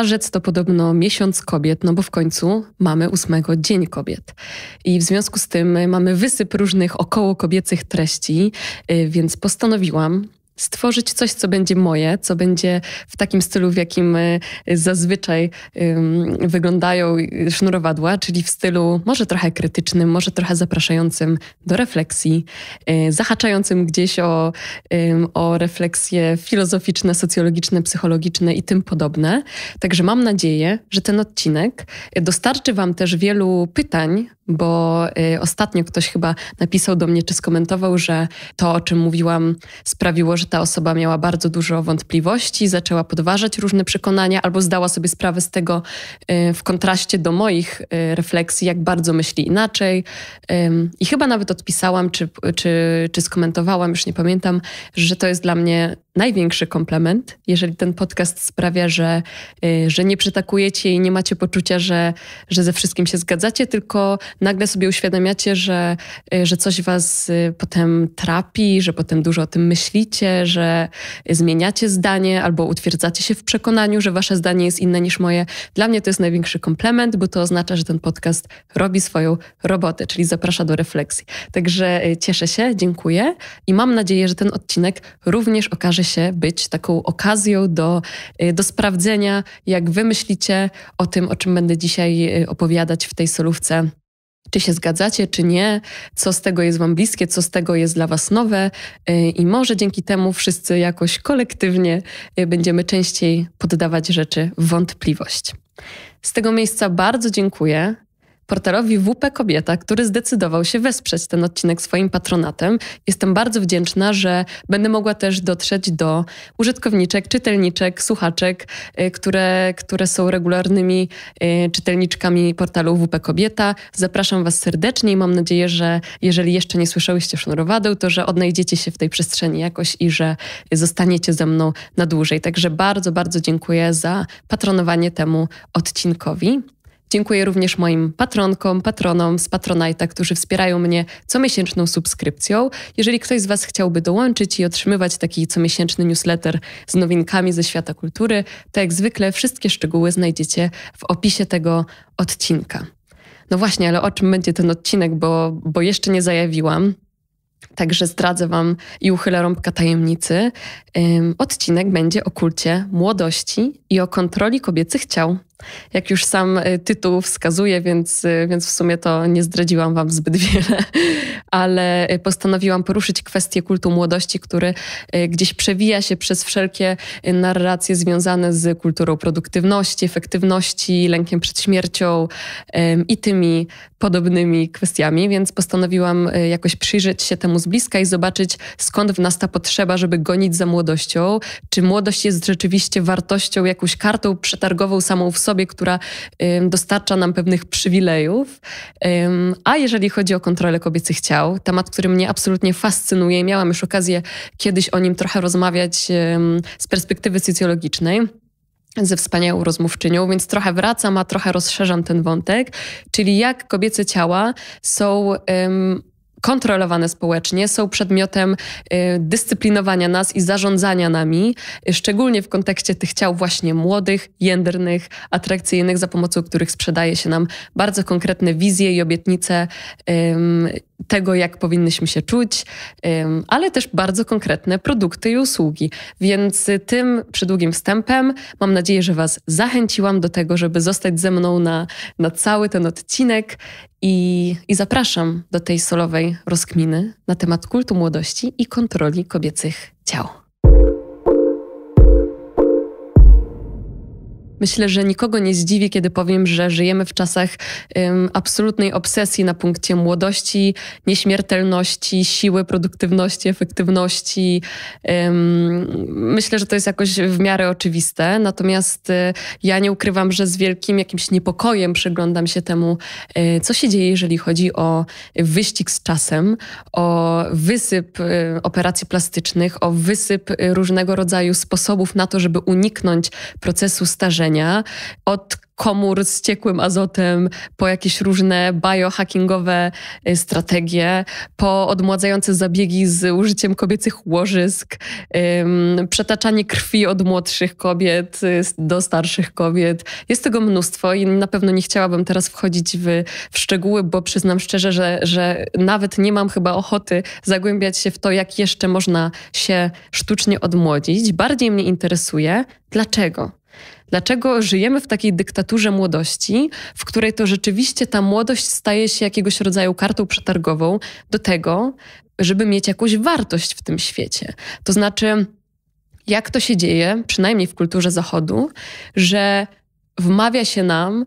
Marzec to podobno miesiąc kobiet, no bo w końcu mamy ósmego Dzień Kobiet. I w związku z tym mamy wysyp różnych około kobiecych treści, y, więc postanowiłam stworzyć coś, co będzie moje, co będzie w takim stylu, w jakim e, zazwyczaj wyglądają y, sznurowadła, czyli w stylu może trochę krytycznym, może trochę zapraszającym do refleksji, e, zahaczającym gdzieś o, o refleksje filozoficzne, socjologiczne, psychologiczne i tym podobne. Także mam nadzieję, że ten odcinek e, dostarczy Wam też wielu pytań, bo y, ostatnio ktoś chyba napisał do mnie czy skomentował, że to, o czym mówiłam, sprawiło, że ta osoba miała bardzo dużo wątpliwości, zaczęła podważać różne przekonania albo zdała sobie sprawę z tego y, w kontraście do moich y, refleksji, jak bardzo myśli inaczej. I chyba nawet odpisałam czy, czy, czy skomentowałam, już nie pamiętam, że to jest dla mnie największy komplement, jeżeli ten podcast sprawia, że, y, że nie przytakujecie i nie macie poczucia, że, że ze wszystkim się zgadzacie, tylko nagle sobie uświadamiacie, że, y, że coś was y, potem trapi, że potem dużo o tym myślicie, że zmieniacie zdanie albo utwierdzacie się w przekonaniu, że wasze zdanie jest inne niż moje. Dla mnie to jest największy komplement, bo to oznacza, że ten podcast robi swoją robotę, czyli zaprasza do refleksji. Także cieszę się, dziękuję i mam nadzieję, że ten odcinek również okaże może się być taką okazją do, y, do sprawdzenia, jak wy myślicie o tym, o czym będę dzisiaj y, opowiadać w tej solówce czy się zgadzacie, czy nie, co z tego jest Wam bliskie, co z tego jest dla Was nowe, y, i może dzięki temu wszyscy jakoś kolektywnie będziemy częściej poddawać rzeczy w wątpliwość. Z tego miejsca bardzo dziękuję portalowi WP Kobieta, który zdecydował się wesprzeć ten odcinek swoim patronatem. Jestem bardzo wdzięczna, że będę mogła też dotrzeć do użytkowniczek, czytelniczek, słuchaczek, y, które, które są regularnymi y, czytelniczkami portalu WP Kobieta. Zapraszam Was serdecznie i mam nadzieję, że jeżeli jeszcze nie słyszałyście Sznurowadeł, to że odnajdziecie się w tej przestrzeni jakoś i że zostaniecie ze mną na dłużej. Także bardzo, bardzo dziękuję za patronowanie temu odcinkowi. Dziękuję również moim patronkom, patronom z Patronite'a, którzy wspierają mnie comiesięczną subskrypcją. Jeżeli ktoś z Was chciałby dołączyć i otrzymywać taki comiesięczny newsletter z nowinkami ze świata kultury, to jak zwykle wszystkie szczegóły znajdziecie w opisie tego odcinka. No właśnie, ale o czym będzie ten odcinek, bo, bo jeszcze nie zajawiłam. Także zdradzę Wam i uchylę rąbka tajemnicy. odcinek będzie o kulcie młodości i o kontroli kobiecych ciał jak już sam y, tytuł wskazuje, więc, y, więc w sumie to nie zdradziłam Wam zbyt wiele, ale y, postanowiłam poruszyć kwestię kultu młodości, który gdzieś przewija się przez wszelkie narracje związane z kulturą produktywności, efektywności, lękiem przed śmiercią i tymi podobnymi kwestiami, więc postanowiłam jakoś przyjrzeć się temu z bliska i zobaczyć, skąd w nas ta potrzeba, żeby gonić za młodością, czy młodość jest rzeczywiście wartością, jakąś kartą przetargową samą w sobie, osobie, która dostarcza nam pewnych przywilejów. A jeżeli chodzi o kontrolę kobiecych ciał, temat, który mnie absolutnie fascynuje, miałam już okazję kiedyś o nim trochę rozmawiać z perspektywy socjologicznej ze wspaniałą rozmówczynią, więc trochę wracam, a trochę rozszerzam ten wątek, czyli jak kobiece ciała są um, kontrolowane społecznie, są przedmiotem y, dyscyplinowania nas i zarządzania nami, szczególnie w kontekście tych ciał właśnie młodych, jędrnych, atrakcyjnych, za pomocą których sprzedaje się nam bardzo konkretne wizje i obietnice tego, jak powinnyśmy się czuć, ale też bardzo konkretne produkty i usługi. Więc y, tym przydługim wstępem mam nadzieję, że Was zachęciłam do tego, żeby zostać ze mną na, na cały ten odcinek i, i zapraszam do tej solowej rozkminy na temat kultu młodości i kontroli kobiecych ciał. Myślę, że nikogo nie zdziwi, kiedy powiem, że żyjemy w czasach um, absolutnej obsesji na punkcie młodości, nieśmiertelności, siły, produktywności, efektywności. Um, myślę, że to jest jakoś w miarę oczywiste. Natomiast y, ja nie ukrywam, że z wielkim jakimś niepokojem przyglądam się temu, y, co się dzieje, jeżeli chodzi o wyścig z czasem, o wysyp y, operacji plastycznych, o wysyp różnego rodzaju sposobów na to, żeby uniknąć procesu starzenia od komór z ciekłym azotem, po jakieś różne biohackingowe y, strategie, po odmładzające zabiegi z użyciem kobiecych łożysk, przetaczanie krwi od młodszych kobiet y, do starszych kobiet. Jest tego mnóstwo i na pewno nie chciałabym teraz wchodzić w, w szczegóły, bo przyznam szczerze, że, że nawet nie mam chyba ochoty zagłębiać się w to, jak jeszcze można się sztucznie odmłodzić. Bardziej mnie interesuje, dlaczego Dlaczego żyjemy w takiej dyktaturze młodości, w której to rzeczywiście ta młodość staje się jakiegoś rodzaju kartą przetargową do tego, żeby mieć jakąś wartość w tym świecie? To znaczy, jak to się dzieje, przynajmniej w kulturze Zachodu, że wmawia się nam,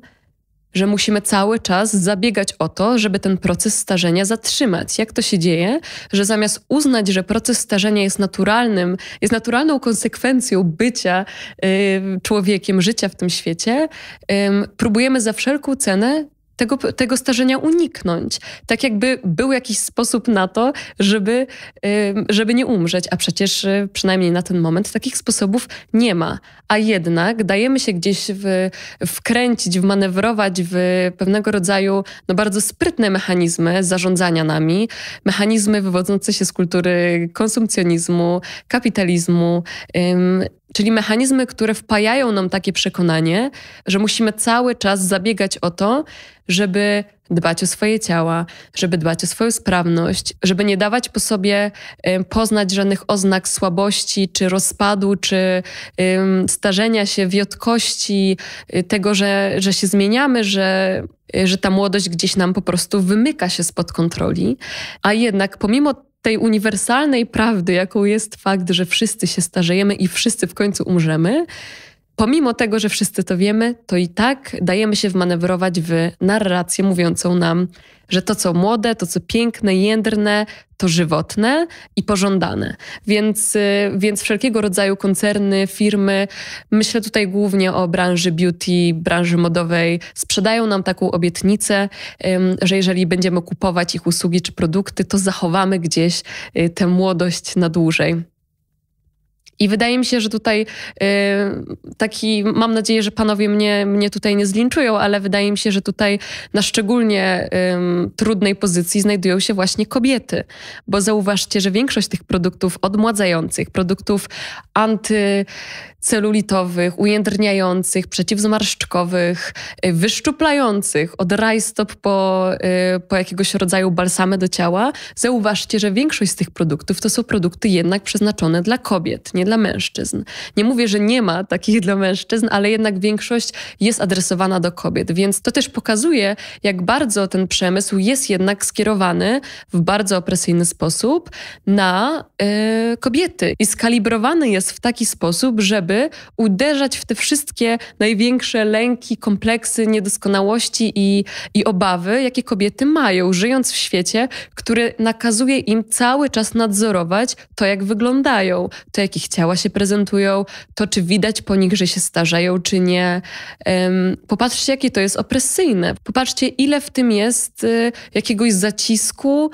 że musimy cały czas zabiegać o to, żeby ten proces starzenia zatrzymać. Jak to się dzieje, że zamiast uznać, że proces starzenia jest naturalnym, jest naturalną konsekwencją bycia y, człowiekiem, życia w tym świecie, y, próbujemy za wszelką cenę tego, tego starzenia uniknąć. Tak jakby był jakiś sposób na to, żeby, żeby nie umrzeć, a przecież y, przynajmniej na ten moment takich sposobów nie ma a jednak dajemy się gdzieś w, wkręcić, wmanewrować w pewnego rodzaju no, bardzo sprytne mechanizmy zarządzania nami, mechanizmy wywodzące się z kultury konsumpcjonizmu, kapitalizmu. Ym, czyli mechanizmy, które wpajają nam takie przekonanie, że musimy cały czas zabiegać o to, żeby dbać o swoje ciała, żeby dbać o swoją sprawność, żeby nie dawać po sobie poznać żadnych oznak słabości, czy rozpadu, czy starzenia się, wiotkości, y, tego, że, że się zmieniamy, że, y, że ta młodość gdzieś nam po prostu wymyka się spod kontroli. A jednak pomimo tej uniwersalnej prawdy, jaką jest fakt, że wszyscy się starzejemy i wszyscy w końcu umrzemy, Pomimo tego, że wszyscy to wiemy, to i tak dajemy się wmanewrować w narrację mówiącą nam, że to co młode, to co piękne, jędrne, to żywotne i pożądane. Więc, y, więc wszelkiego rodzaju koncerny, firmy, myślę tutaj głównie o branży beauty, branży modowej, sprzedają nam taką obietnicę, że jeżeli będziemy kupować ich usługi czy produkty, to zachowamy gdzieś y, tę młodość na dłużej. I wydaje mi się, że tutaj y, taki, mam nadzieję, że panowie mnie, mnie tutaj nie zlinczują, ale wydaje mi się, że tutaj na szczególnie trudnej pozycji znajdują się właśnie kobiety, bo zauważcie, że większość tych produktów odmładzających, produktów anty celulitowych, ujędrniających, przeciwzmarszczkowych, y, wyszczuplających, od rajstop po, y, po jakiegoś rodzaju balsamy do ciała, zauważcie, że większość z tych produktów to są produkty jednak przeznaczone dla kobiet, nie dla mężczyzn. Nie mówię, że nie ma takich dla mężczyzn, ale jednak większość jest adresowana do kobiet, więc to też pokazuje, jak bardzo ten przemysł jest jednak skierowany w bardzo opresyjny sposób na yy, kobiety i skalibrowany jest w taki sposób, żeby żeby uderzać w te wszystkie największe lęki, kompleksy, niedoskonałości i, i obawy, jakie kobiety mają, żyjąc w świecie, który nakazuje im cały czas nadzorować to, jak wyglądają, to, jak ich ciała się prezentują, to, czy widać po nich, że się starzeją, czy nie. popatrzcie, jakie to jest opresyjne. Popatrzcie, ile w tym jest y, jakiegoś zacisku,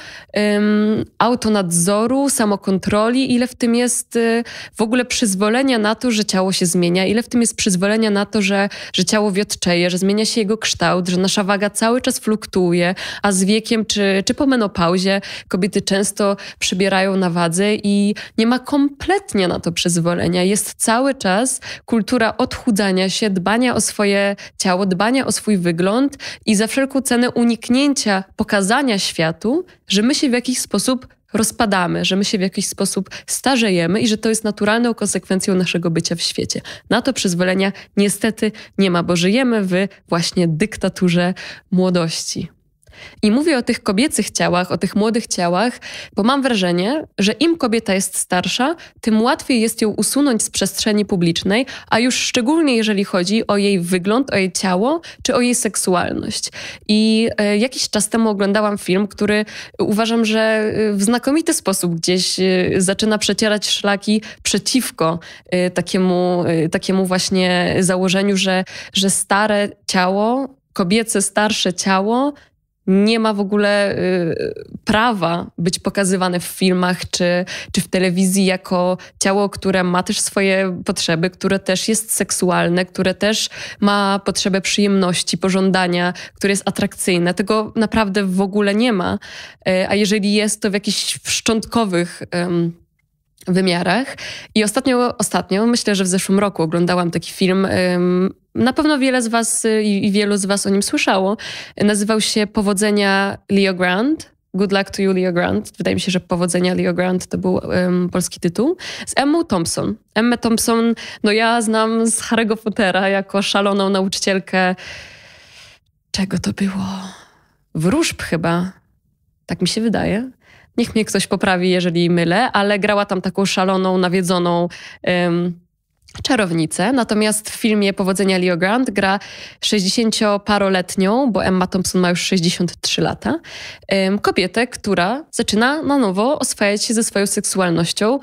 autonadzoru, samokontroli, ile w tym jest y, w ogóle przyzwolenia na to, że ciało się zmienia, ile w tym jest przyzwolenia na to, że, że ciało wiotczeje, że zmienia się jego kształt, że nasza waga cały czas fluktuuje, a z wiekiem czy, czy po menopauzie kobiety często przybierają na wadze i nie ma kompletnie na to przyzwolenia. Jest cały czas kultura odchudzania się, dbania o swoje ciało, dbania o swój wygląd i za wszelką cenę uniknięcia pokazania światu, że my się w jakiś sposób rozpadamy, że my się w jakiś sposób starzejemy i że to jest naturalną konsekwencją naszego bycia w świecie. Na to przyzwolenia niestety nie ma, bo żyjemy w właśnie dyktaturze młodości. I mówię o tych kobiecych ciałach, o tych młodych ciałach, bo mam wrażenie, że im kobieta jest starsza, tym łatwiej jest ją usunąć z przestrzeni publicznej, a już szczególnie jeżeli chodzi o jej wygląd, o jej ciało czy o jej seksualność. I e, jakiś czas temu oglądałam film, który uważam, że e, w znakomity sposób gdzieś e, zaczyna przecierać szlaki przeciwko e, takiemu, e, takiemu właśnie założeniu, że, że stare ciało kobiece starsze ciało nie ma w ogóle y, prawa być pokazywane w filmach czy, czy w telewizji jako ciało, które ma też swoje potrzeby, które też jest seksualne, które też ma potrzebę przyjemności, pożądania, które jest atrakcyjne. Tego naprawdę w ogóle nie ma. Y, a jeżeli jest, to w jakichś szczątkowych wymiarach. I ostatnio, ostatnio, myślę, że w zeszłym roku oglądałam taki film. Na pewno wiele z Was y, i wielu z Was o nim słyszało. Nazywał się Powodzenia Leo Grant. Good luck to you, Leo Grant. Wydaje mi się, że Powodzenia Leo Grant to był um, polski tytuł. Z Emmą Thompson. Emmę Thompson, no ja znam z Harry'ego Pottera jako szaloną nauczycielkę. Czego to było? Wróżb chyba. Tak mi się wydaje niech mnie ktoś poprawi, jeżeli mylę, ale grała tam taką szaloną, nawiedzoną. Um, czarownicę, natomiast w filmie Powodzenia Leo Grant gra 60-paroletnią, bo Emma Thompson ma już 63 lata, kobietę, która zaczyna na nowo oswajać się ze swoją seksualnością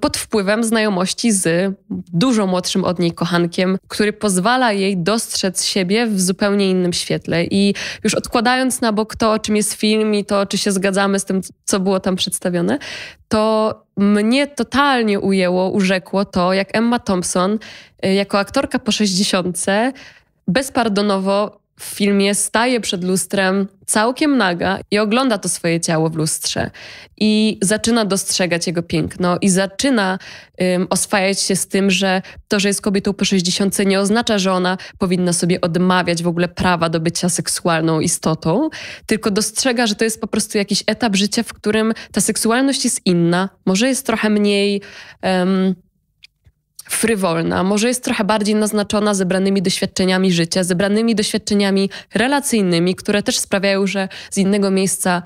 pod wpływem znajomości z dużo młodszym od niej kochankiem, który pozwala jej dostrzec siebie w zupełnie innym świetle. I już odkładając na bok to, o czym jest film i to, czy się zgadzamy z tym, co było tam przedstawione, to mnie totalnie ujęło, urzekło to, jak Emma Thompson y, jako aktorka po 60 bezpardonowo w filmie staje przed lustrem całkiem naga i ogląda to swoje ciało w lustrze i zaczyna dostrzegać jego piękno i zaczyna um, oswajać się z tym, że to, że jest kobietą po 60 nie oznacza, że ona powinna sobie odmawiać w ogóle prawa do bycia seksualną istotą, tylko dostrzega, że to jest po prostu jakiś etap życia, w którym ta seksualność jest inna, może jest trochę mniej um, frywolna, może jest trochę bardziej naznaczona zebranymi doświadczeniami życia, zebranymi doświadczeniami relacyjnymi, które też sprawiają, że z innego miejsca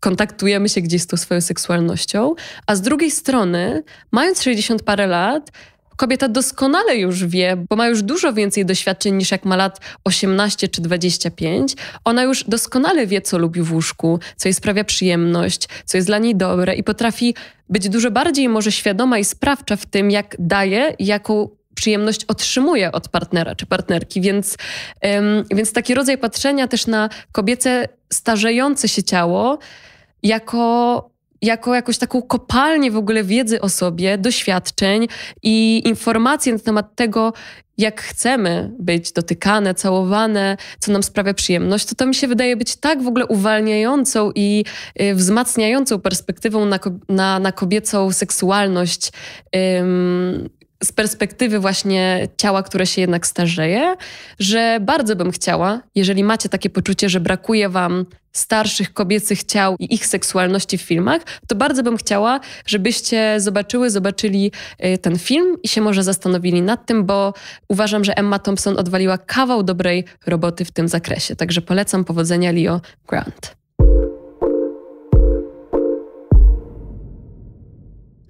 kontaktujemy się gdzieś z tą swoją seksualnością, a z drugiej strony, mając 60 parę lat, kobieta doskonale już wie, bo ma już dużo więcej doświadczeń niż jak ma lat 18 czy 25. Ona już doskonale wie, co lubi w łóżku, co jej sprawia przyjemność, co jest dla niej dobre i potrafi być dużo bardziej może świadoma i sprawcza w tym, jak daje, jaką przyjemność otrzymuje od partnera czy partnerki. Więc, ym, więc taki rodzaj patrzenia też na kobiece starzejące się ciało jako jako jakąś taką kopalnię w ogóle wiedzy o sobie, doświadczeń i informacji na temat tego, jak chcemy być dotykane, całowane, co nam sprawia przyjemność, to to mi się wydaje być tak w ogóle uwalniającą i y, wzmacniającą perspektywą na, na, na kobiecą seksualność. Ym, z perspektywy właśnie ciała, które się jednak starzeje, że bardzo bym chciała, jeżeli macie takie poczucie, że brakuje wam starszych kobiecych ciał i ich seksualności w filmach, to bardzo bym chciała, żebyście zobaczyły, zobaczyli y, ten film i się może zastanowili nad tym, bo uważam, że Emma Thompson odwaliła kawał dobrej roboty w tym zakresie. Także polecam powodzenia Leo Grant.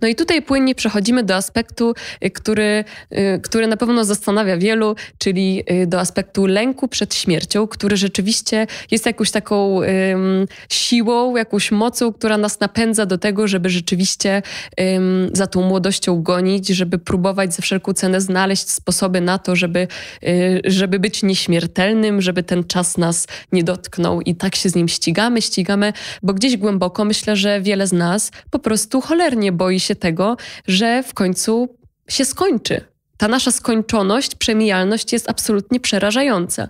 No i tutaj płynnie przechodzimy do aspektu, y, który, y, który na pewno zastanawia wielu, czyli y, do aspektu lęku przed śmiercią, który rzeczywiście jest jakąś taką um, siłą, jakąś mocą, która nas napędza do tego, żeby rzeczywiście um, za tą młodością gonić, żeby próbować za wszelką cenę znaleźć sposoby na to, żeby, żeby być nieśmiertelnym, żeby ten czas nas nie dotknął i tak się z nim ścigamy, ścigamy, bo gdzieś głęboko myślę, że wiele z nas po prostu cholernie boi się się tego, że w końcu się skończy. Ta nasza skończoność, przemijalność jest absolutnie przerażająca.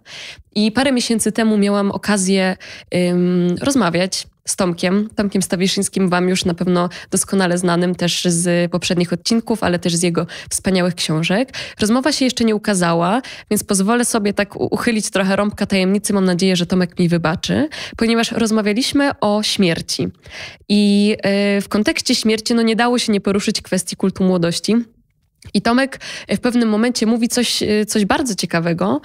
I parę miesięcy temu miałam okazję ym, rozmawiać z Tomkiem, Tomkiem Stawiszyńskim, wam już na pewno doskonale znanym też z poprzednich odcinków, ale też z jego wspaniałych książek. Rozmowa się jeszcze nie ukazała, więc pozwolę sobie tak uchylić trochę rąbka tajemnicy, mam nadzieję, że Tomek mi wybaczy, ponieważ rozmawialiśmy o śmierci. I e, w kontekście śmierci no nie dało się nie poruszyć kwestii kultu młodości, i Tomek w pewnym momencie mówi coś, e, coś bardzo ciekawego.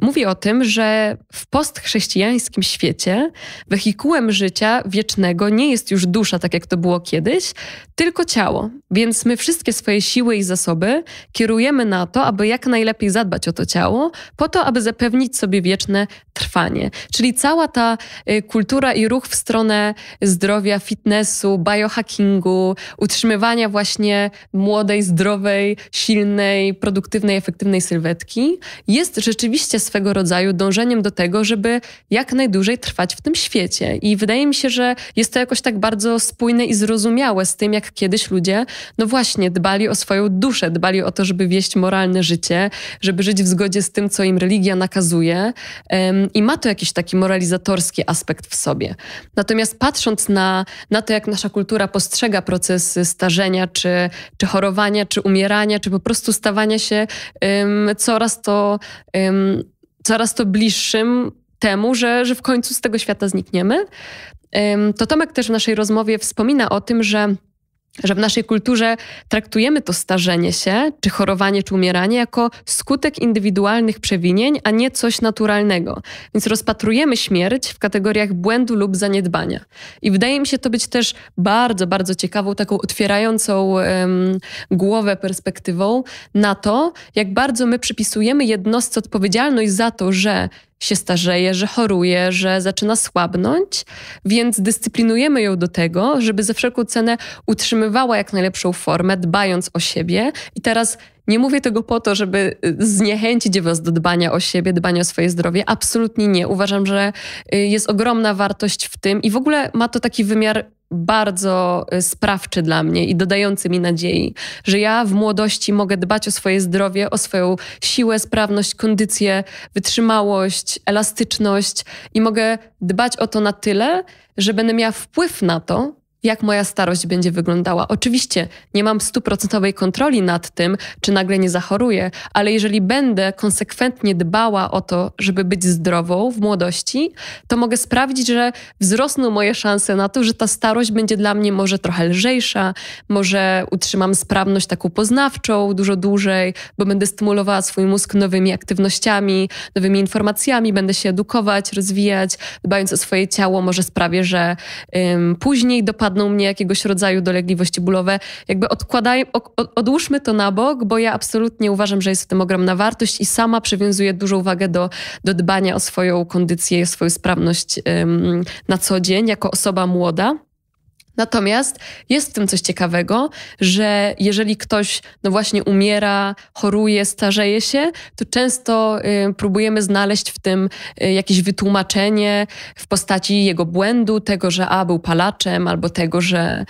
Mówi o tym, że w postchrześcijańskim świecie wehikułem życia wiecznego nie jest już dusza, tak jak to było kiedyś, tylko ciało. Więc my wszystkie swoje siły i zasoby kierujemy na to, aby jak najlepiej zadbać o to ciało, po to, aby zapewnić sobie wieczne trwanie. Czyli cała ta e, kultura i ruch w stronę zdrowia, fitnessu, biohackingu, utrzymywania właśnie młodej, zdrowej, zdrowej, silnej, produktywnej, efektywnej sylwetki jest rzeczywiście swego rodzaju dążeniem do tego, żeby jak najdłużej trwać w tym świecie. I wydaje mi się, że jest to jakoś tak bardzo spójne i zrozumiałe z tym, jak kiedyś ludzie, no właśnie, dbali o swoją duszę, dbali o to, żeby wieść moralne życie, żeby żyć w zgodzie z tym, co im religia nakazuje. I ma to jakiś taki moralizatorski aspekt w sobie. Natomiast patrząc na, na to, jak nasza kultura postrzega procesy starzenia, czy, czy chorowania, czy umierania, czy po prostu stawania się um, coraz to um, coraz to bliższym temu, że, że w końcu z tego świata znikniemy. Um, to Tomek też w naszej rozmowie wspomina o tym, że że w naszej kulturze traktujemy to starzenie się, czy chorowanie, czy umieranie jako skutek indywidualnych przewinień, a nie coś naturalnego. Więc rozpatrujemy śmierć w kategoriach błędu lub zaniedbania. I wydaje mi się to być też bardzo, bardzo ciekawą, taką otwierającą um, głowę perspektywą na to, jak bardzo my przypisujemy jednostce odpowiedzialność za to, że się starzeje, że choruje, że zaczyna słabnąć, więc dyscyplinujemy ją do tego, żeby za wszelką cenę utrzymywała jak najlepszą formę, dbając o siebie. I teraz nie mówię tego po to, żeby y, zniechęcić Was do dbania o siebie, dbania o swoje zdrowie. Absolutnie nie. Uważam, że y, jest ogromna wartość w tym i w ogóle ma to taki wymiar bardzo y, sprawczy dla mnie i dodający mi nadziei, że ja w młodości mogę dbać o swoje zdrowie, o swoją siłę, sprawność, kondycję, wytrzymałość, elastyczność i mogę dbać o to na tyle, że będę miała wpływ na to, jak moja starość będzie wyglądała. Oczywiście nie mam stuprocentowej kontroli nad tym, czy nagle nie zachoruję, ale jeżeli będę konsekwentnie dbała o to, żeby być zdrową w młodości, to mogę sprawdzić, że wzrosną moje szanse na to, że ta starość będzie dla mnie może trochę lżejsza, może utrzymam sprawność taką poznawczą dużo dłużej, bo będę stymulowała swój mózg nowymi aktywnościami, nowymi informacjami, będę się edukować, rozwijać, dbając o swoje ciało, może sprawię, że ym, później dopadnę napadną mnie jakiegoś rodzaju dolegliwości bólowe. Jakby odkładaj, odłóżmy to na bok, bo ja absolutnie uważam, że jest w tym ogromna wartość i sama przywiązuję dużą uwagę do, do dbania o swoją kondycję i o swoją sprawność ym, na co dzień jako osoba młoda. Natomiast jest w tym coś ciekawego, że jeżeli ktoś no właśnie umiera, choruje, starzeje się, to często y, próbujemy znaleźć w tym y, jakieś wytłumaczenie w postaci jego błędu, tego, że a był palaczem, albo tego, że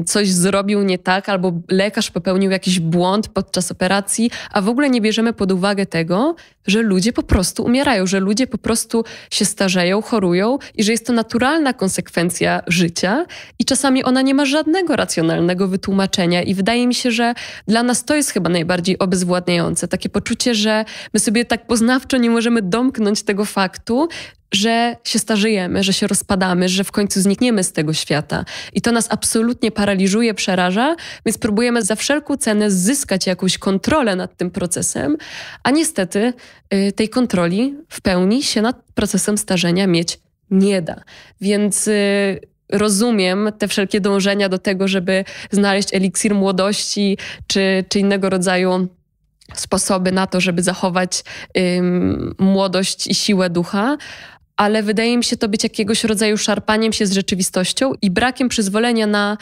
y, coś zrobił nie tak, albo lekarz popełnił jakiś błąd podczas operacji, a w ogóle nie bierzemy pod uwagę tego, że ludzie po prostu umierają, że ludzie po prostu się starzeją, chorują i że jest to naturalna konsekwencja życia i czasami czasami ona nie ma żadnego racjonalnego wytłumaczenia i wydaje mi się, że dla nas to jest chyba najbardziej obezwładniające. Takie poczucie, że my sobie tak poznawczo nie możemy domknąć tego faktu, że się starzejemy, że się rozpadamy, że w końcu znikniemy z tego świata. I to nas absolutnie paraliżuje, przeraża, więc próbujemy za wszelką cenę zyskać jakąś kontrolę nad tym procesem, a niestety y, tej kontroli w pełni się nad procesem starzenia mieć nie da. Więc y, rozumiem te wszelkie dążenia do tego, żeby znaleźć eliksir młodości czy, czy innego rodzaju sposoby na to, żeby zachować ym, młodość i siłę ducha, ale wydaje mi się to być jakiegoś rodzaju szarpaniem się z rzeczywistością i brakiem przyzwolenia na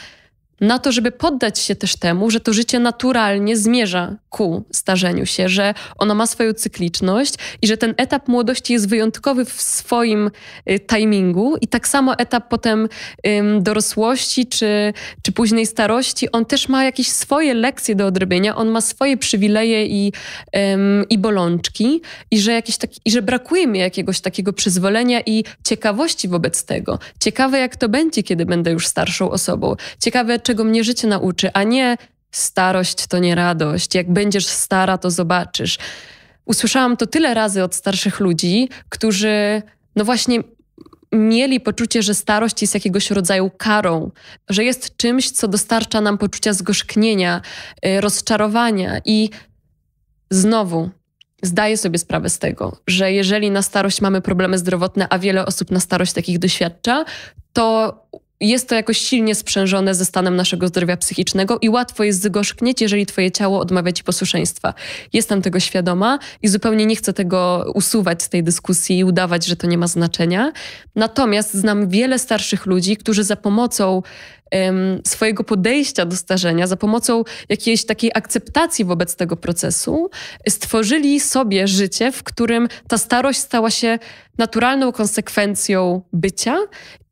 na to, żeby poddać się też temu, że to życie naturalnie zmierza ku starzeniu się, że ono ma swoją cykliczność i że ten etap młodości jest wyjątkowy w swoim y, timingu i tak samo etap potem y, dorosłości czy, czy późnej starości, on też ma jakieś swoje lekcje do odrobienia, on ma swoje przywileje i, y, i bolączki i że, jakieś taki, i że brakuje mi jakiegoś takiego przyzwolenia i ciekawości wobec tego. Ciekawe jak to będzie, kiedy będę już starszą osobą. Ciekawe czego mnie życie nauczy, a nie starość to nie radość, jak będziesz stara, to zobaczysz. Usłyszałam to tyle razy od starszych ludzi, którzy no właśnie mieli poczucie, że starość jest jakiegoś rodzaju karą, że jest czymś, co dostarcza nam poczucia zgorzknienia, y, rozczarowania i znowu zdaję sobie sprawę z tego, że jeżeli na starość mamy problemy zdrowotne, a wiele osób na starość takich doświadcza, to jest to jakoś silnie sprzężone ze stanem naszego zdrowia psychicznego i łatwo jest zgorzknieć, jeżeli twoje ciało odmawia ci posłuszeństwa. Jestem tego świadoma i zupełnie nie chcę tego usuwać z tej dyskusji i udawać, że to nie ma znaczenia. Natomiast znam wiele starszych ludzi, którzy za pomocą swojego podejścia do starzenia, za pomocą jakiejś takiej akceptacji wobec tego procesu, stworzyli sobie życie, w którym ta starość stała się naturalną konsekwencją bycia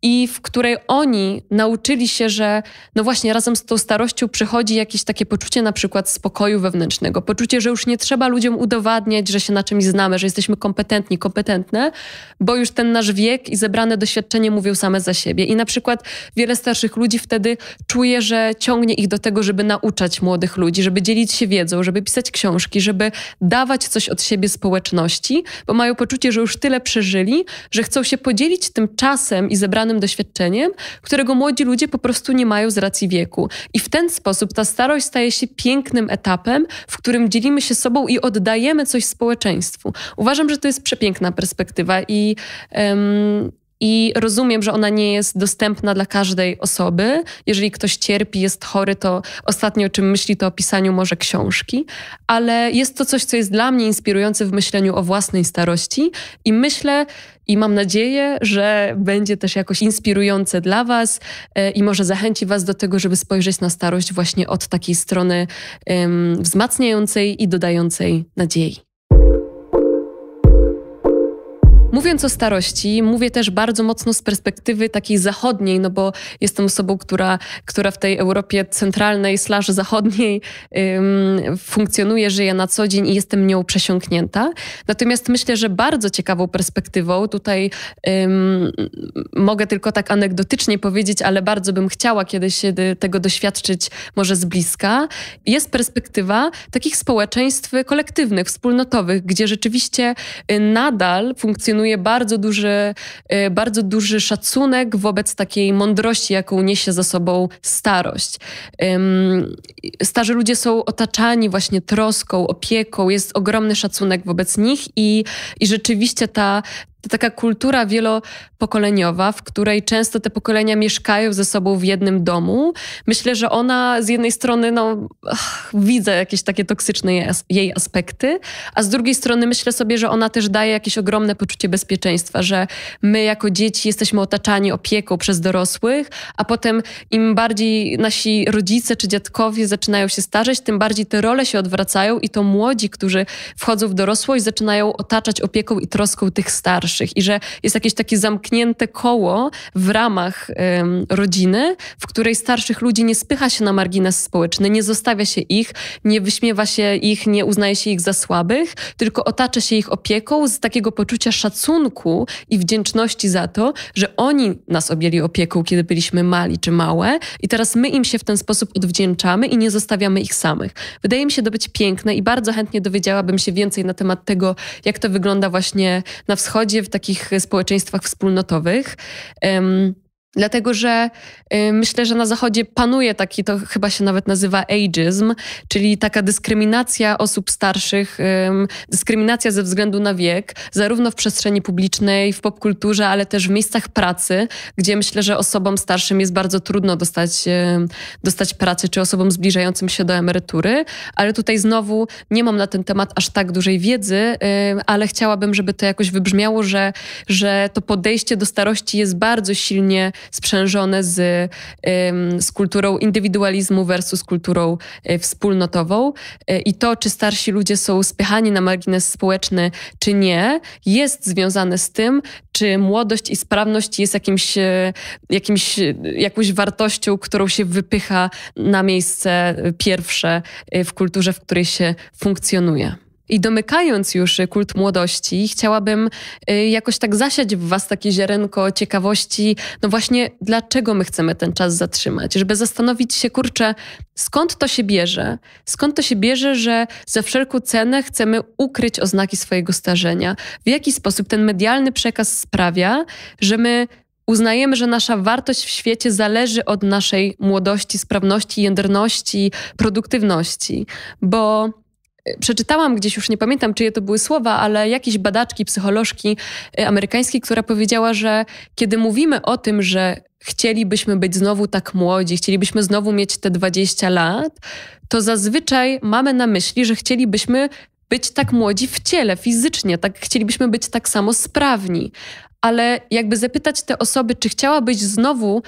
i w której oni nauczyli się, że no właśnie razem z tą starością przychodzi jakieś takie poczucie na przykład spokoju wewnętrznego, poczucie, że już nie trzeba ludziom udowadniać, że się na czymś znamy, że jesteśmy kompetentni, kompetentne, bo już ten nasz wiek i zebrane doświadczenie mówią same za siebie. I na przykład wiele starszych ludzi wtedy czuje, że ciągnie ich do tego, żeby nauczać młodych ludzi, żeby dzielić się wiedzą, żeby pisać książki, żeby dawać coś od siebie społeczności, bo mają poczucie, że już tyle przeżyli, że chcą się podzielić tym czasem i zebranym doświadczeniem, którego młodzi ludzie po prostu nie mają z racji wieku. I w ten sposób ta starość staje się pięknym etapem, w którym dzielimy się sobą i oddajemy coś społeczeństwu. Uważam, że to jest przepiękna perspektywa i um, i rozumiem, że ona nie jest dostępna dla każdej osoby. Jeżeli ktoś cierpi, jest chory, to ostatnio o czym myśli, to o pisaniu może książki, ale jest to coś, co jest dla mnie inspirujące w myśleniu o własnej starości i myślę i mam nadzieję, że będzie też jakoś inspirujące dla Was e, i może zachęci Was do tego, żeby spojrzeć na starość właśnie od takiej strony um, wzmacniającej i dodającej nadziei. Mówiąc o starości, mówię też bardzo mocno z perspektywy takiej zachodniej, no bo jestem osobą, która, która w tej Europie centralnej slash zachodniej ym, funkcjonuje, żyje na co dzień i jestem nią przesiąknięta. Natomiast myślę, że bardzo ciekawą perspektywą, tutaj ym, mogę tylko tak anegdotycznie powiedzieć, ale bardzo bym chciała kiedyś tego doświadczyć może z bliska, jest perspektywa takich społeczeństw kolektywnych, wspólnotowych, gdzie rzeczywiście y, nadal funkcjonuje bardzo duży, e, bardzo duży szacunek wobec takiej mądrości, jaką niesie za sobą starość. Starzy ludzie są otaczani właśnie troską, opieką, jest ogromny szacunek wobec nich i, i rzeczywiście ta, to taka kultura wielopokoleniowa, w której często te pokolenia mieszkają ze sobą w jednym domu. Myślę, że ona z jednej strony, no, ach, widzę jakieś takie toksyczne jej aspekty, a z drugiej strony myślę sobie, że ona też daje jakieś ogromne poczucie bezpieczeństwa, że my jako dzieci jesteśmy otaczani opieką przez dorosłych, a potem im bardziej nasi rodzice czy dziadkowie zaczynają się starzeć, tym bardziej te role się odwracają i to młodzi, którzy wchodzą w dorosłość, zaczynają otaczać opieką i troską tych starszych starszych i że jest jakieś takie zamknięte koło w ramach ym, rodziny, w której starszych ludzi nie spycha się na margines społeczny, nie zostawia się ich, nie wyśmiewa się ich, nie uznaje się ich za słabych, tylko otacza się ich opieką z takiego poczucia szacunku i wdzięczności za to, że oni nas objęli opieką, kiedy byliśmy mali czy małe i teraz my im się w ten sposób odwdzięczamy i nie zostawiamy ich samych. Wydaje mi się to być piękne i bardzo chętnie dowiedziałabym się więcej na temat tego, jak to wygląda właśnie na wschodzie, w takich społeczeństwach wspólnotowych. Um, Dlatego, że y, myślę, że na Zachodzie panuje taki, to chyba się nawet nazywa ageism, czyli taka dyskryminacja osób starszych, dyskryminacja ze względu na wiek, zarówno w przestrzeni publicznej, w popkulturze, ale też w miejscach pracy, gdzie myślę, że osobom starszym jest bardzo trudno dostać, y, dostać pracy, czy osobom zbliżającym się do emerytury. Ale tutaj znowu nie mam na ten temat aż tak dużej wiedzy, y, ale chciałabym, żeby to jakoś wybrzmiało, że, że to podejście do starości jest bardzo silnie sprzężone z, z kulturą indywidualizmu versus kulturą e, wspólnotową. E, I to, czy starsi ludzie są spychani na margines społeczny, czy nie, jest związane z tym, czy młodość i sprawność jest jakimś, e, jakimś, jakąś wartością, którą się wypycha na miejsce pierwsze w kulturze, w której się funkcjonuje. I domykając już y, kult młodości, chciałabym y, jakoś tak zasiać w Was takie ziarenko ciekawości, no właśnie dlaczego my chcemy ten czas zatrzymać, żeby zastanowić się, kurczę, skąd to się bierze, skąd to się bierze, że za wszelką cenę chcemy ukryć oznaki swojego starzenia, w jaki sposób ten medialny przekaz sprawia, że my uznajemy, że nasza wartość w świecie zależy od naszej młodości, sprawności, jędrności, produktywności, bo Y, przeczytałam gdzieś, już nie pamiętam czyje to były słowa, ale jakiejś badaczki, psycholożki y, amerykańskiej, która powiedziała, że kiedy mówimy o tym, że chcielibyśmy być znowu tak młodzi, chcielibyśmy znowu mieć te 20 lat, to zazwyczaj mamy na myśli, że chcielibyśmy być tak młodzi w ciele, fizycznie, tak chcielibyśmy być tak samo sprawni. Ale jakby zapytać te osoby, czy chciałabyś znowu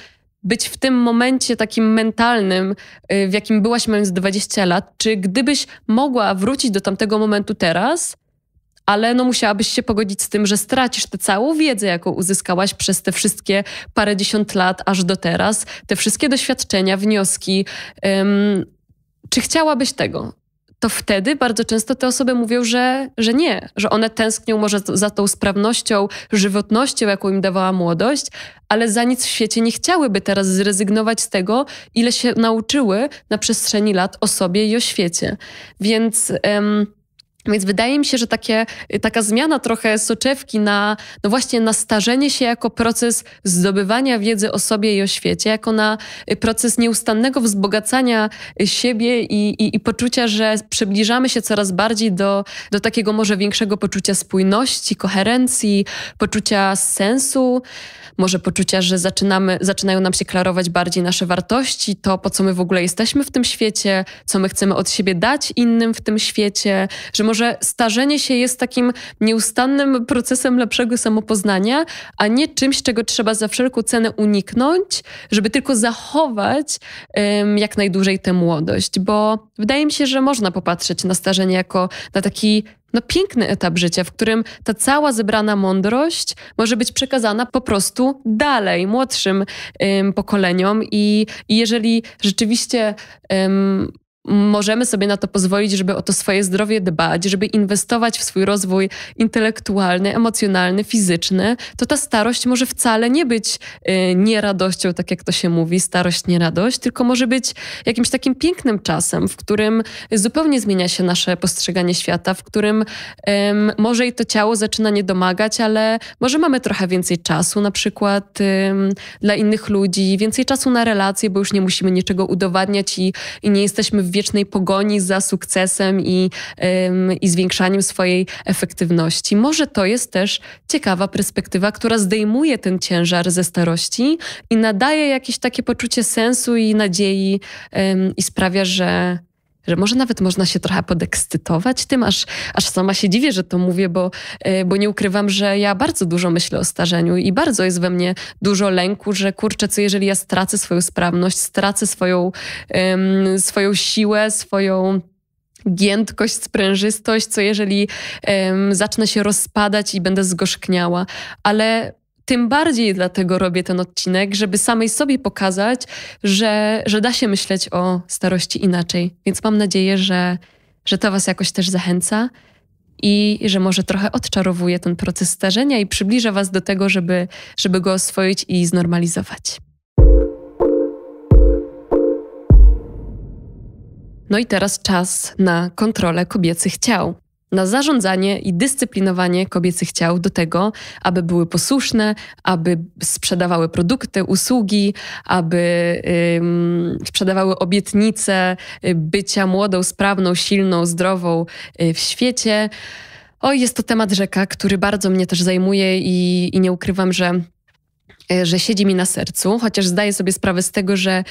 być w tym momencie takim mentalnym, y, w jakim byłaś mając 20 lat? Czy gdybyś mogła wrócić do tamtego momentu teraz, ale no musiałabyś się pogodzić z tym, że stracisz tę całą wiedzę, jaką uzyskałaś przez te wszystkie parędziesiąt lat aż do teraz, te wszystkie doświadczenia, wnioski. Um, czy chciałabyś tego? To wtedy bardzo często te osoby mówią, że, że nie, że one tęsknią może za tą sprawnością, żywotnością, jaką im dawała młodość, ale za nic w świecie nie chciałyby teraz zrezygnować z tego, ile się nauczyły na przestrzeni lat o sobie i o świecie. Więc. Em, więc wydaje mi się, że takie, y, taka zmiana trochę soczewki na, no właśnie, na starzenie się jako proces zdobywania wiedzy o sobie i o świecie, jako na y, proces nieustannego wzbogacania y, siebie i, i, i poczucia, że przybliżamy się coraz bardziej do, do takiego może większego poczucia spójności, koherencji, poczucia sensu, może poczucia, że zaczynamy, zaczynają nam się klarować bardziej nasze wartości, to po co my w ogóle jesteśmy w tym świecie, co my chcemy od siebie dać innym w tym świecie, że może że starzenie się jest takim nieustannym procesem lepszego samopoznania, a nie czymś, czego trzeba za wszelką cenę uniknąć, żeby tylko zachować um, jak najdłużej tę młodość. Bo wydaje mi się, że można popatrzeć na starzenie jako na taki no, piękny etap życia, w którym ta cała zebrana mądrość może być przekazana po prostu dalej, młodszym pokoleniom. I, I, jeżeli rzeczywiście ym, możemy sobie na to pozwolić, żeby o to swoje zdrowie dbać, żeby inwestować w swój rozwój intelektualny, emocjonalny, fizyczny, to ta starość może wcale nie być y, nieradością, tak jak to się mówi, starość, nieradość, tylko może być jakimś takim pięknym czasem, w którym zupełnie zmienia się nasze postrzeganie świata, w którym y, może i to ciało zaczyna nie domagać, ale może mamy trochę więcej czasu na przykład y, dla innych ludzi, więcej czasu na relacje, bo już nie musimy niczego udowadniać i, i nie jesteśmy w wiecznej pogoni za sukcesem i, i zwiększaniem swojej efektywności. Może to jest też ciekawa perspektywa, która zdejmuje ten ciężar ze starości i nadaje jakieś takie poczucie sensu i nadziei i sprawia, że że może nawet można się trochę podekscytować tym, aż, aż sama się dziwię, że to mówię, bo, e, bo nie ukrywam, że ja bardzo dużo myślę o starzeniu i bardzo jest we mnie dużo lęku, że kurczę, co jeżeli ja stracę swoją sprawność, stracę swoją, um, swoją siłę, swoją giętkość, sprężystość, co jeżeli um, zacznę się rozpadać i będę zgorzkniała, ale tym bardziej dlatego robię ten odcinek, żeby samej sobie pokazać, że, że da się myśleć o starości inaczej. Więc mam nadzieję, że, że to Was jakoś też zachęca i że może trochę odczarowuje ten proces starzenia i przybliża Was do tego, żeby, żeby go oswoić i znormalizować. No i teraz czas na kontrolę kobiecych ciał na zarządzanie i dyscyplinowanie kobiecych ciał do tego, aby były posłuszne, aby sprzedawały produkty, usługi, aby ym, sprzedawały obietnice y, bycia młodą, sprawną, silną, zdrową y, w świecie. Oj, jest to temat rzeka, który bardzo mnie też zajmuje i, i nie ukrywam, że Y, że siedzi mi na sercu, chociaż zdaję sobie sprawę z tego, że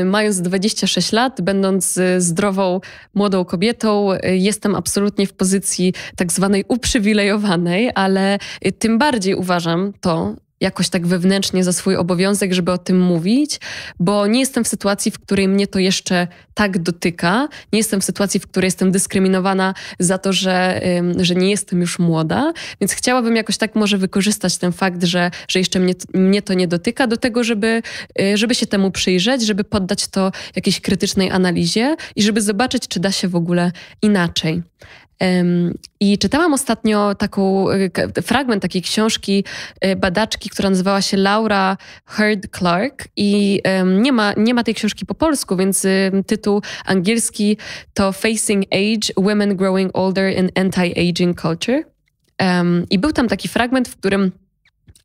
y, mając 26 lat, będąc y, zdrową, młodą kobietą, jestem absolutnie w pozycji tak zwanej uprzywilejowanej, ale tym bardziej uważam to, jakoś tak wewnętrznie za swój obowiązek, żeby o tym mówić, bo nie jestem w sytuacji, w której mnie to jeszcze tak dotyka. Nie jestem w sytuacji, w której jestem dyskryminowana za to, że, że nie jestem już młoda, więc chciałabym jakoś tak może wykorzystać ten fakt, że, że jeszcze mnie, mnie to nie dotyka, do tego, żeby, y, żeby się temu przyjrzeć, żeby poddać to jakiejś krytycznej analizie i żeby zobaczyć, czy da się w ogóle inaczej. I czytałam ostatnio taką, e, fragment takiej książki e, badaczki, która nazywała się Laura Heard Clark i nie ma, nie ma tej książki po polsku, więc tytuł angielski to Facing Age, Women Growing Older in Anti-Aging Culture. I był tam taki fragment, w którym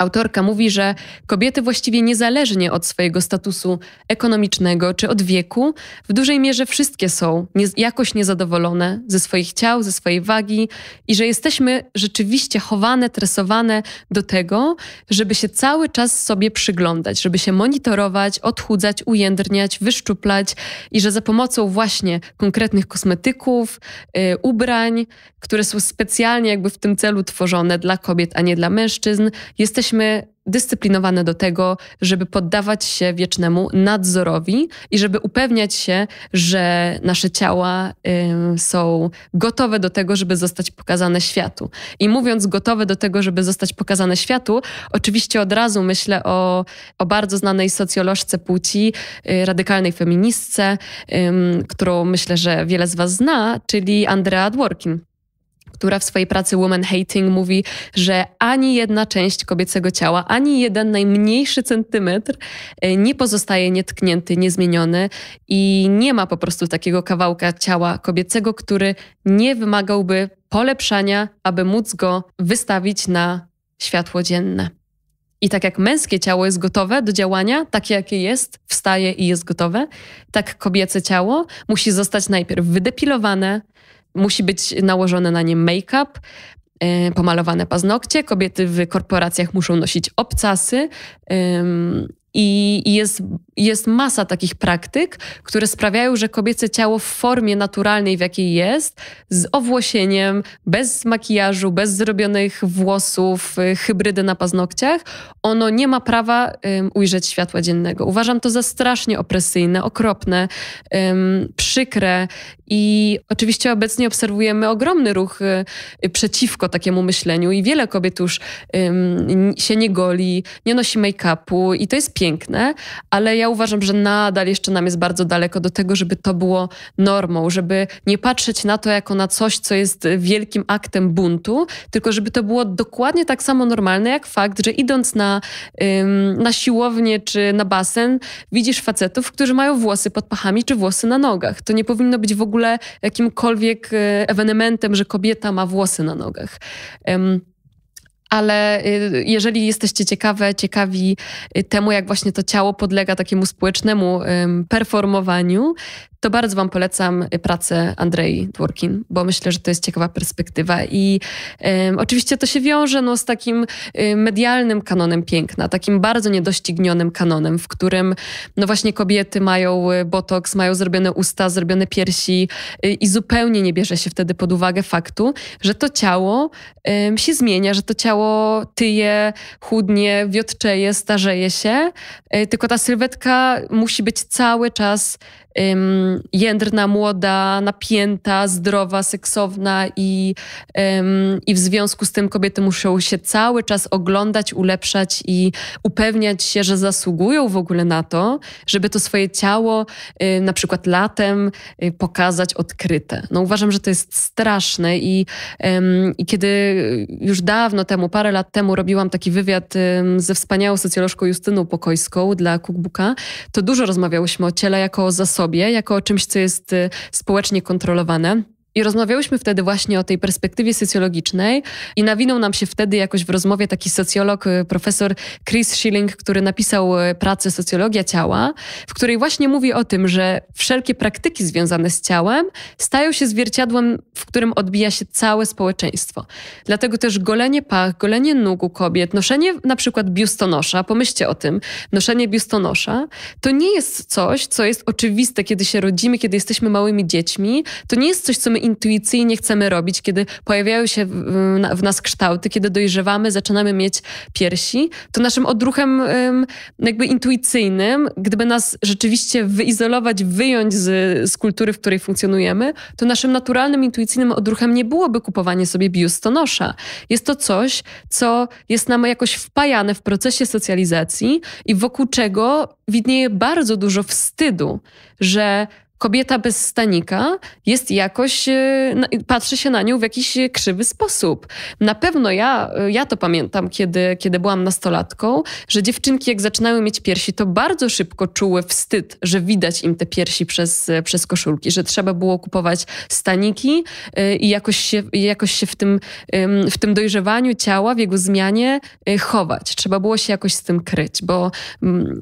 Autorka mówi, że kobiety właściwie niezależnie od swojego statusu ekonomicznego czy od wieku, w dużej mierze wszystkie są nie, jakoś niezadowolone ze swoich ciał, ze swojej wagi i że jesteśmy rzeczywiście chowane, tresowane do tego, żeby się cały czas sobie przyglądać, żeby się monitorować, odchudzać, ujędrniać, wyszczuplać i że za pomocą właśnie konkretnych kosmetyków, yy, ubrań, które są specjalnie jakby w tym celu tworzone dla kobiet, a nie dla mężczyzn, jesteśmy jesteśmy dyscyplinowane do tego, żeby poddawać się wiecznemu nadzorowi i żeby upewniać się, że nasze ciała y, są gotowe do tego, żeby zostać pokazane światu. I mówiąc gotowe do tego, żeby zostać pokazane światu, oczywiście od razu myślę o, o bardzo znanej socjolożce płci, y, radykalnej feministce, y, którą myślę, że wiele z Was zna, czyli Andrea Dworkin która w swojej pracy Woman Hating mówi, że ani jedna część kobiecego ciała, ani jeden najmniejszy centymetr e, nie pozostaje nietknięty, niezmieniony i nie ma po prostu takiego kawałka ciała kobiecego, który nie wymagałby polepszania, aby móc go wystawić na światło dzienne. I tak jak męskie ciało jest gotowe do działania, takie jakie jest, wstaje i jest gotowe, tak kobiece ciało musi zostać najpierw wydepilowane, Musi być nałożony na nie make-up, e, pomalowane paznokcie. Kobiety w korporacjach muszą nosić obcasy, i jest, jest masa takich praktyk, które sprawiają, że kobiece ciało w formie naturalnej, w jakiej jest, z owłosieniem, bez makijażu, bez zrobionych włosów, y, hybrydy na paznokciach, ono nie ma prawa um, ujrzeć światła dziennego. Uważam to za strasznie opresyjne, okropne, um, przykre. I oczywiście obecnie obserwujemy ogromny ruch y, y, przeciwko takiemu myśleniu, i wiele kobiet już się nie goli, nie nosi make-upu, i to jest piękne, ale ja uważam, że nadal jeszcze nam jest bardzo daleko do tego, żeby to było normą, żeby nie patrzeć na to jako na coś, co jest wielkim aktem buntu, tylko żeby to było dokładnie tak samo normalne jak fakt, że idąc na, ym, na siłownię czy na basen, widzisz facetów, którzy mają włosy pod pachami czy włosy na nogach. To nie powinno być w ogóle jakimkolwiek e, ewenementem, że kobieta ma włosy na nogach. Ym, ale y, jeżeli jesteście ciekawe, ciekawi y, temu, jak właśnie to ciało podlega takiemu społecznemu performowaniu, to bardzo Wam polecam y, pracę Andrei Dworkin, bo myślę, że to jest ciekawa perspektywa. I um, oczywiście to się wiąże no, z takim y, medialnym kanonem piękna, takim bardzo niedoścignionym kanonem, w którym no właśnie kobiety mają y, botoks, mają zrobione usta, zrobione piersi i zupełnie nie bierze się wtedy pod uwagę faktu, że to ciało um, się zmienia, że to ciało tyje, chudnie, wiotczeje, starzeje się, tylko ta sylwetka musi być cały czas um, jędrna, młoda, napięta, zdrowa, seksowna i, i w związku z tym kobiety muszą się cały czas oglądać, ulepszać i upewniać się, że zasługują w ogóle na to, żeby to swoje ciało y, na przykład latem y, pokazać odkryte. No uważam, że to jest straszne i, i kiedy już dawno temu, parę lat temu robiłam taki wywiad ze wspaniałą socjolożką Justyną Pokojską dla Cookbooka, to dużo rozmawiałyśmy o ciele jako o zasobie sobie, jako o czymś, co jest y, społecznie kontrolowane. I rozmawiałyśmy wtedy właśnie o tej perspektywie socjologicznej i nawinął nam się wtedy jakoś w rozmowie taki socjolog, y, profesor Chris Schilling, który napisał y, pracę Socjologia Ciała, w której właśnie mówi o tym, że wszelkie praktyki związane z ciałem stają się zwierciadłem, w którym odbija się całe społeczeństwo. Dlatego też golenie pach, golenie nóg u kobiet, noszenie na przykład biustonosza, pomyślcie o tym, noszenie biustonosza, to nie jest coś, co jest oczywiste, kiedy się rodzimy, kiedy jesteśmy małymi dziećmi, to nie jest coś, co my intuicyjnie chcemy robić, kiedy pojawiają się w nas kształty, kiedy dojrzewamy, zaczynamy mieć piersi, to naszym odruchem jakby intuicyjnym, gdyby nas rzeczywiście wyizolować, wyjąć z, z kultury, w której funkcjonujemy, to naszym naturalnym, intuicyjnym odruchem nie byłoby kupowanie sobie biustonosza. Jest to coś, co jest nam jakoś wpajane w procesie socjalizacji i wokół czego widnieje bardzo dużo wstydu, że kobieta bez stanika jest jakoś, e, patrzy się na nią w jakiś krzywy sposób. Na pewno ja, e, ja to pamiętam, kiedy, kiedy byłam nastolatką, że dziewczynki jak zaczynały mieć piersi, to bardzo szybko czuły wstyd, że widać im te piersi przez, e, przez koszulki, że trzeba było kupować staniki i jakoś się, jakoś się w, tym, w tym dojrzewaniu ciała, w jego zmianie chować. Trzeba było się jakoś z tym kryć, bo, mm,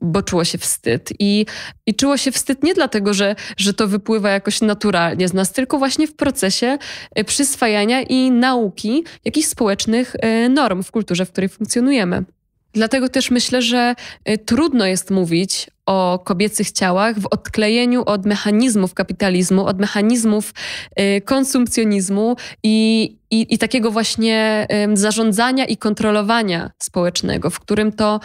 bo czuło się wstyd. I, I czuło się wstyd nie dlatego, że, że to wypływa jakoś naturalnie z nas, tylko właśnie w procesie e, przyswajania i nauki jakichś społecznych e, norm w kulturze, w której funkcjonujemy. Dlatego też myślę, że e, trudno jest mówić o kobiecych ciałach w odklejeniu od mechanizmów kapitalizmu, od mechanizmów y, konsumpcjonizmu i, i, i, takiego właśnie zarządzania i kontrolowania społecznego, w którym to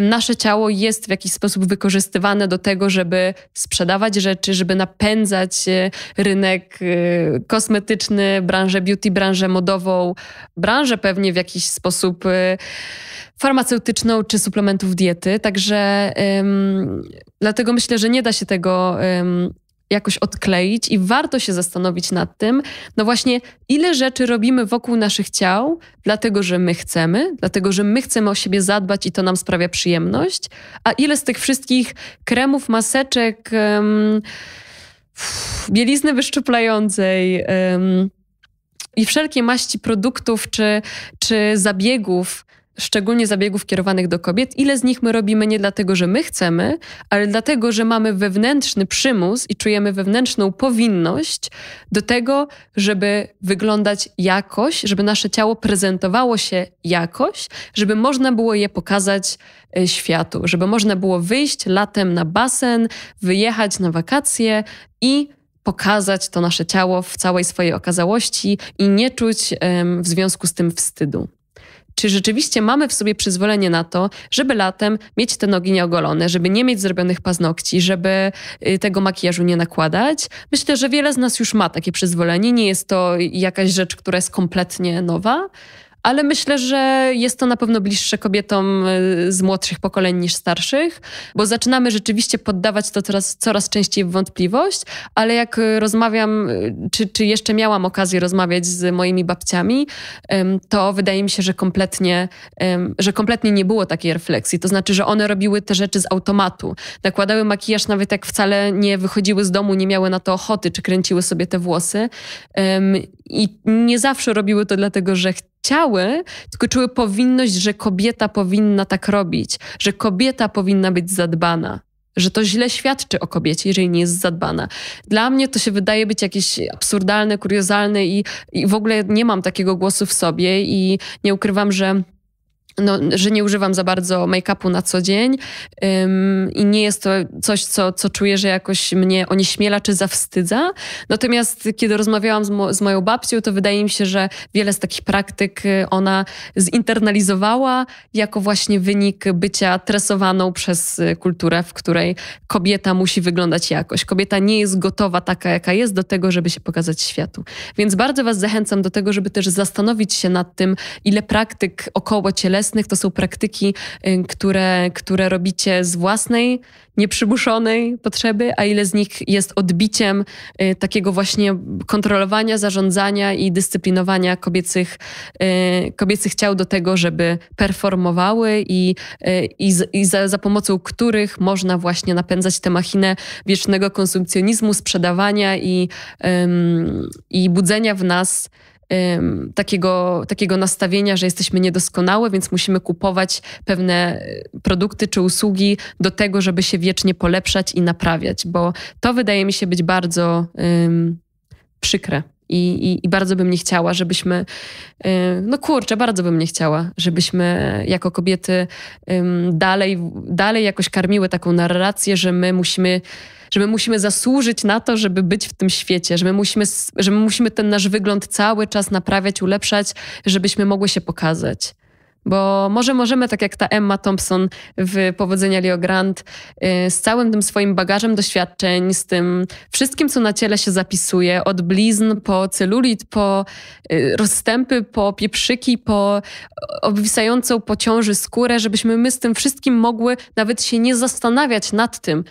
nasze ciało jest w jakiś sposób wykorzystywane do tego, żeby sprzedawać rzeczy, żeby napędzać y, rynek y, kosmetyczny, branżę beauty, branżę modową, branżę pewnie w jakiś sposób farmaceutyczną czy suplementów diety. Także ym, dlatego myślę, że nie da się tego um, jakoś odkleić i warto się zastanowić nad tym, no właśnie, ile rzeczy robimy wokół naszych ciał, dlatego że my chcemy, dlatego że my chcemy o siebie zadbać i to nam sprawia przyjemność, a ile z tych wszystkich kremów, maseczek, um, bielizny wyszczuplającej. Um, i wszelkie maści produktów czy, czy zabiegów szczególnie zabiegów kierowanych do kobiet, ile z nich my robimy nie dlatego, że my chcemy, ale dlatego, że mamy wewnętrzny przymus i czujemy wewnętrzną powinność do tego, żeby wyglądać jakoś, żeby nasze ciało prezentowało się jakoś, żeby można było je pokazać e, światu, żeby można było wyjść latem na basen, wyjechać na wakacje i pokazać to nasze ciało w całej swojej okazałości i nie czuć um, w związku z tym wstydu czy rzeczywiście mamy w sobie przyzwolenie na to, żeby latem mieć te nogi nieogolone, żeby nie mieć zrobionych paznokci, żeby y, tego makijażu nie nakładać. Myślę, że wiele z nas już ma takie przyzwolenie, nie jest to jakaś rzecz, która jest kompletnie nowa ale myślę, że jest to na pewno bliższe kobietom y, z młodszych pokoleń niż starszych, bo zaczynamy rzeczywiście poddawać to coraz, coraz częściej w wątpliwość, ale jak y, rozmawiam, y, czy, czy jeszcze miałam okazję rozmawiać z moimi babciami, to wydaje mi się, że kompletnie, że kompletnie nie było takiej refleksji. To znaczy, że one robiły te rzeczy z automatu. Nakładały makijaż nawet jak wcale nie wychodziły z domu, nie miały na to ochoty, czy kręciły sobie te włosy. I nie zawsze robiły to dlatego, że chciały, tylko czuły powinność, że kobieta powinna tak robić, że kobieta powinna być zadbana że to źle świadczy o kobiecie, jeżeli nie jest zadbana. Dla mnie to się wydaje być jakieś absurdalne, kuriozalne i, i w ogóle nie mam takiego głosu w sobie i nie ukrywam, że no, że nie używam za bardzo make-upu na co dzień i nie jest to coś, co, co czuję, że jakoś mnie onieśmiela czy zawstydza. Natomiast kiedy rozmawiałam z, mo z moją babcią, to wydaje mi się, że wiele z takich praktyk y, ona zinternalizowała jako właśnie wynik bycia tresowaną przez y, kulturę, w której kobieta musi wyglądać jakoś. Kobieta nie jest gotowa taka, jaka jest, do tego, żeby się pokazać światu. Więc bardzo Was zachęcam do tego, żeby też zastanowić się nad tym, ile praktyk około ciele bolesnych, to są praktyki, y, które, które robicie z własnej, nieprzymuszonej potrzeby, a ile z nich jest odbiciem y, takiego właśnie kontrolowania, zarządzania i dyscyplinowania kobiecych, y, kobiecych ciał do tego, żeby performowały i, i, i za, za pomocą których można właśnie napędzać tę machinę wiecznego konsumpcjonizmu, sprzedawania i, i budzenia w nas takiego, takiego nastawienia, że jesteśmy niedoskonałe, więc musimy kupować pewne e, produkty czy usługi do tego, żeby się wiecznie polepszać i naprawiać, bo to wydaje mi się być bardzo um, przykre. I, i, I, bardzo bym nie chciała, żebyśmy, e, no kurczę, bardzo bym nie chciała, żebyśmy jako kobiety dalej, dalej jakoś karmiły taką narrację, że my musimy że my musimy zasłużyć na to, żeby być w tym świecie, że my musimy, że my musimy ten nasz wygląd cały czas naprawiać, ulepszać, żebyśmy mogły się pokazać. Bo może możemy, tak jak ta Emma Thompson w Powodzenia Leo Grant, y, z całym tym swoim bagażem doświadczeń, z tym wszystkim, co na ciele się zapisuje, od blizn po celulit, po y, rozstępy, po pieprzyki, po obwisającą po ciąży skórę, żebyśmy my z tym wszystkim mogły nawet się nie zastanawiać nad tym,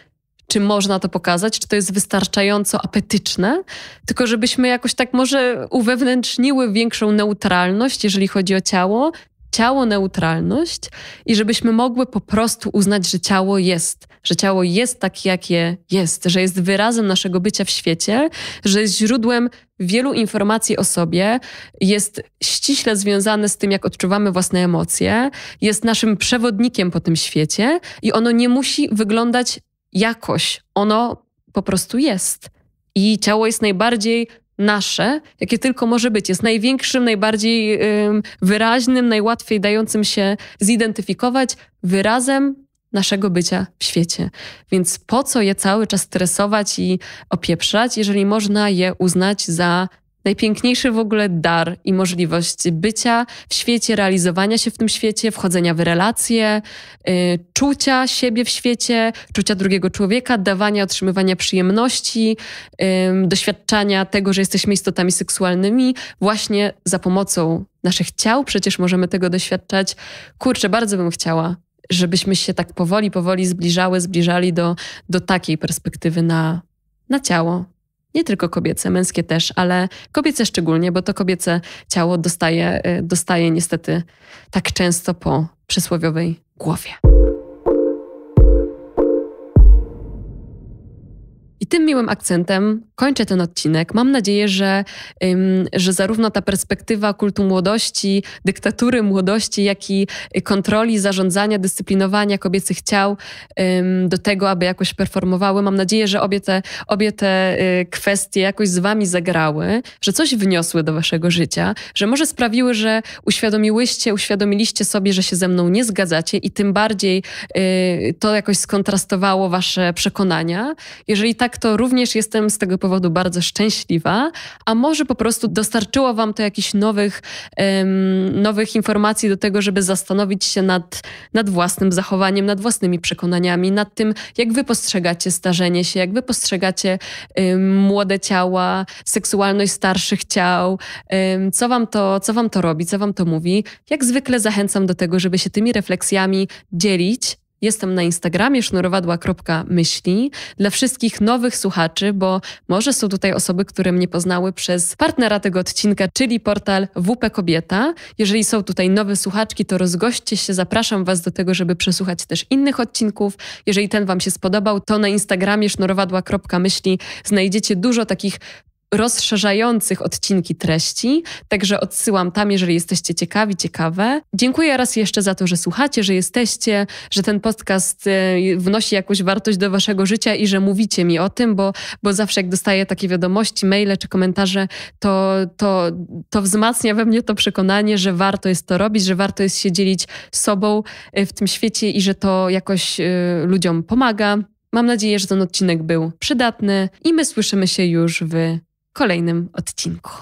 czy można to pokazać, czy to jest wystarczająco apetyczne, tylko żebyśmy jakoś tak może uwewnętrzniły większą neutralność, jeżeli chodzi o ciało, ciało neutralność i żebyśmy mogły po prostu uznać, że ciało jest, że ciało jest takie, jakie jest, że jest wyrazem naszego bycia w świecie, że jest źródłem wielu informacji o sobie, jest ściśle związane z tym, jak odczuwamy własne emocje, jest naszym przewodnikiem po tym świecie i ono nie musi wyglądać jakoś. Ono po prostu jest. I ciało jest najbardziej nasze, jakie tylko może być. Jest największym, najbardziej yy, wyraźnym, najłatwiej dającym się zidentyfikować wyrazem naszego bycia w świecie. Więc po co je cały czas stresować i opieprzać, jeżeli można je uznać za Najpiękniejszy w ogóle dar i możliwość bycia w świecie, realizowania się w tym świecie, wchodzenia w relacje, yy, czucia siebie w świecie, czucia drugiego człowieka, dawania, otrzymywania przyjemności, yy, doświadczania tego, że jesteśmy istotami seksualnymi, właśnie za pomocą naszych ciał przecież możemy tego doświadczać. Kurczę, bardzo bym chciała, żebyśmy się tak powoli, powoli zbliżały, zbliżali do, do takiej perspektywy na, na ciało, nie tylko kobiece, męskie też, ale kobiece szczególnie, bo to kobiece ciało dostaje, y, dostaje niestety tak często po przysłowiowej głowie. tym miłym akcentem kończę ten odcinek. Mam nadzieję, że, że zarówno ta perspektywa kultu młodości, dyktatury młodości, jak i kontroli, zarządzania, dyscyplinowania kobiecych ciał do tego, aby jakoś performowały. Mam nadzieję, że obie te, obie te y, kwestie jakoś z wami zagrały, że coś wniosły do waszego życia, że może sprawiły, że uświadomiłyście, uświadomiliście sobie, że się ze mną nie zgadzacie i tym bardziej y, to jakoś skontrastowało wasze przekonania. Jeżeli tak to również jestem z tego powodu bardzo szczęśliwa, a może po prostu dostarczyło Wam to jakichś nowych, um, nowych informacji do tego, żeby zastanowić się nad, nad własnym zachowaniem, nad własnymi przekonaniami, nad tym, jak Wy postrzegacie starzenie się, jak Wy postrzegacie um, młode ciała, seksualność starszych ciał, um, co, wam to, co Wam to robi, co Wam to mówi. Jak zwykle zachęcam do tego, żeby się tymi refleksjami dzielić Jestem na Instagramie sznurowadła.myśli. Dla wszystkich nowych słuchaczy, bo może są tutaj osoby, które mnie poznały przez partnera tego odcinka, czyli portal WP Kobieta. Jeżeli są tutaj nowe słuchaczki, to rozgoście się, zapraszam Was do tego, żeby przesłuchać też innych odcinków. Jeżeli ten Wam się spodobał, to na Instagramie sznurowadła.myśli znajdziecie dużo takich rozszerzających odcinki treści, także odsyłam tam, jeżeli jesteście ciekawi, ciekawe. Dziękuję raz jeszcze za to, że słuchacie, że jesteście, że ten podcast e, wnosi jakąś wartość do waszego życia i że mówicie mi o tym, bo, bo zawsze jak dostaję takie wiadomości, maile czy komentarze, to, to, to wzmacnia we mnie to przekonanie, że warto jest to robić, że warto jest się dzielić sobą e, w tym świecie i że to jakoś e, ludziom pomaga. Mam nadzieję, że ten odcinek był przydatny i my słyszymy się już w kolejnym odcinku.